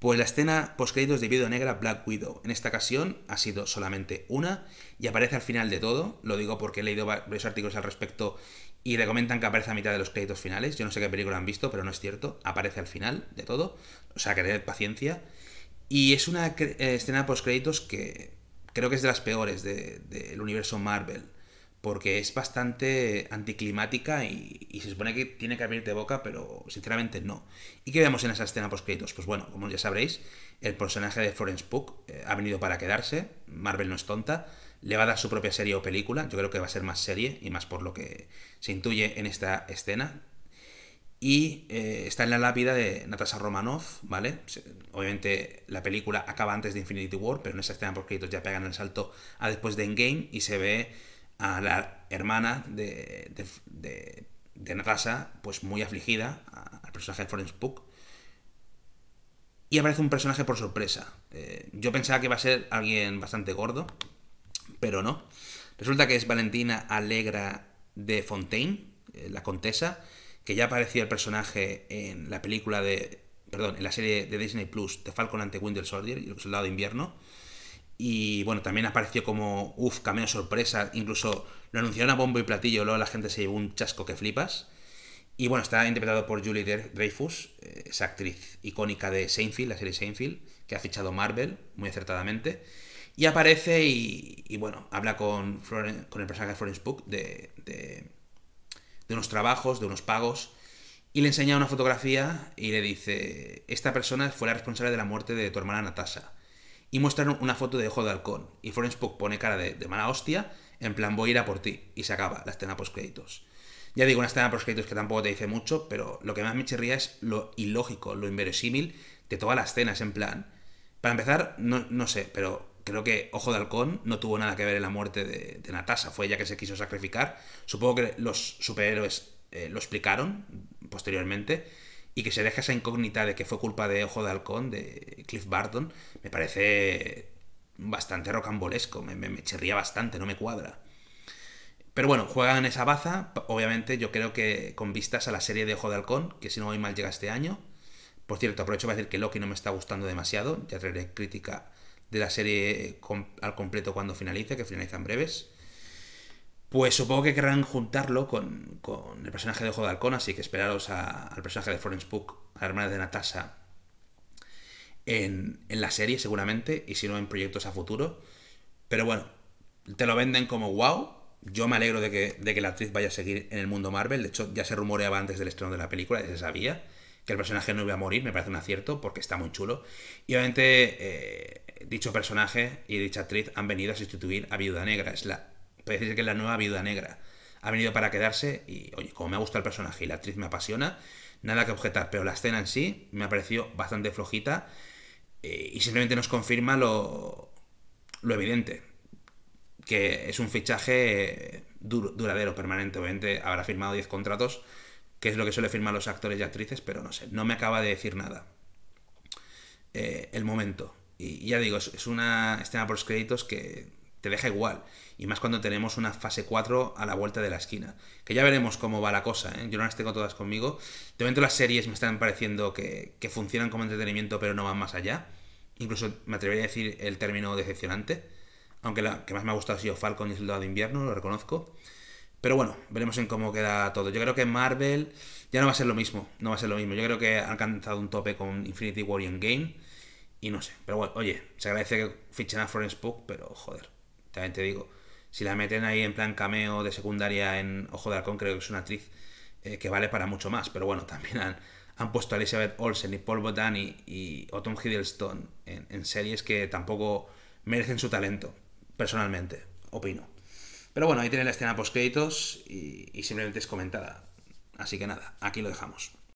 Pues la escena post-créditos de Vido Negra Black Widow en esta ocasión ha sido solamente una y aparece al final de todo. Lo digo porque he leído varios artículos al respecto y recomiendan que aparece a mitad de los créditos finales. Yo no sé qué película han visto, pero no es cierto. Aparece al final de todo. O sea, que paciencia. Y es una eh, escena post-créditos que creo que es de las peores del universo Marvel porque es bastante anticlimática y y se supone que tiene que de boca, pero sinceramente no. ¿Y qué vemos en esa escena post-créditos? Pues bueno, como ya sabréis, el personaje de Florence Pugh eh, ha venido para quedarse, Marvel no es tonta, le va a dar su propia serie o película, yo creo que va a ser más serie y más por lo que se intuye en esta escena. Y eh, está en la lápida de Natasha Romanoff, ¿vale? Obviamente la película acaba antes de Infinity War, pero en esa escena post-créditos ya pegan el salto a después de Endgame y se ve a la hermana de de Natasha, pues muy afligida, al personaje de Florence Y aparece un personaje por sorpresa. Eh, yo pensaba que iba a ser alguien bastante gordo, pero no. Resulta que es Valentina Alegra de Fontaine, eh, la contesa, que ya apareció el personaje en la película de. Perdón, en la serie de Disney Plus the Falcon ante Winter Soldier y el Soldado de Invierno. Y bueno, también apareció como, uff, camino sorpresa. Incluso lo anunciaron a bombo y platillo, luego la gente se llevó un chasco que flipas. Y bueno, está interpretado por Julie Dreyfus, eh, esa actriz icónica de Seinfeld, la serie Seinfeld, que ha fichado Marvel muy acertadamente. Y aparece y, bueno, habla con, con el personaje de Florence Book de unos trabajos, de unos pagos. Y le enseña una fotografía y le dice, esta persona fue la responsable de la muerte de tu hermana Natasha y muestran una foto de Ojo de Halcón. Y Florence pone cara de, mala hostia, en plan voy a ir a por ti. Y se acaba la escena post-créditos. Ya digo, una escena post-créditos que tampoco te dice mucho, pero lo que más me chirría es lo ilógico, lo inverosímil de todas las escenas, en plan. Para empezar, no, sé, pero creo que Ojo de Halcón no tuvo nada que ver en la muerte de, de Natasha, fue ella que se quiso sacrificar. Supongo que los superhéroes eh, lo explicaron posteriormente y que se deje esa incógnita de que fue culpa de Ojo de Halcón, de Cliff Barton, me parece bastante rocambolesco, me, me, bastante, no me cuadra. Pero bueno, juegan esa baza, obviamente yo creo que con vistas a la serie de Ojo de Halcón, que si no hoy mal llega este año. Por cierto, aprovecho para decir que Loki no me está gustando demasiado, ya traeré crítica de la serie al completo cuando finalice, que finaliza en breves. Pues supongo que querrán juntarlo con, el personaje de Ojo de Halcón, así que esperaros al personaje de Florence Book, a la hermana de Natasha, en, la serie seguramente, y si no en proyectos a futuro. Pero bueno, te lo venden como wow, yo me alegro de que, de que, la actriz vaya a seguir en el mundo Marvel. De hecho, ya se rumoreaba antes del estreno de la película, ya se sabía que el personaje no iba a morir. Me parece un acierto porque está muy chulo. Y obviamente, eh, dicho personaje y dicha actriz han venido a sustituir a Viuda Negra. Es la decir que la nueva viuda negra. Ha venido para quedarse y, oye, como me gusta el personaje y la actriz me apasiona, nada que objetar, pero la escena en sí me ha parecido bastante flojita eh, y simplemente nos confirma lo, lo evidente, que es un fichaje eh, duradero, permanente. Obviamente habrá firmado 10 contratos, que es lo que suele firmar los actores y actrices, pero no sé, no me acaba de decir nada. Eh, el momento. Y ya digo, es, una escena por los créditos que te deja igual. Y más cuando tenemos una fase 4 a la vuelta de la esquina. Que ya veremos cómo va la cosa, ¿eh? Yo no las tengo todas conmigo. De momento las series me están pareciendo que, que funcionan como entretenimiento, pero no van más allá. Incluso me atrevería a decir el término decepcionante. Aunque la que más me ha gustado ha sido Falcon y Soldado de Invierno, lo reconozco. Pero bueno, veremos en cómo queda todo. Yo creo que Marvel ya no va a ser lo mismo. No va a ser lo mismo. Yo creo que ha alcanzado un tope con Infinity War y Game. Y no sé. Pero bueno, oye, se agradece que fichen a Florence Pugh, pero joder. También te digo, si la meten ahí en plan cameo de secundaria en Ojo de Halcón, creo que es una actriz eh, que vale para mucho más. Pero bueno, también han, puesto a Elizabeth Olsen y Paul Botani y Otom Hiddleston en, series que tampoco merecen su talento, personalmente, opino. Pero bueno, ahí tiene la escena post créditos y simplemente es comentada. Así que nada, aquí lo dejamos.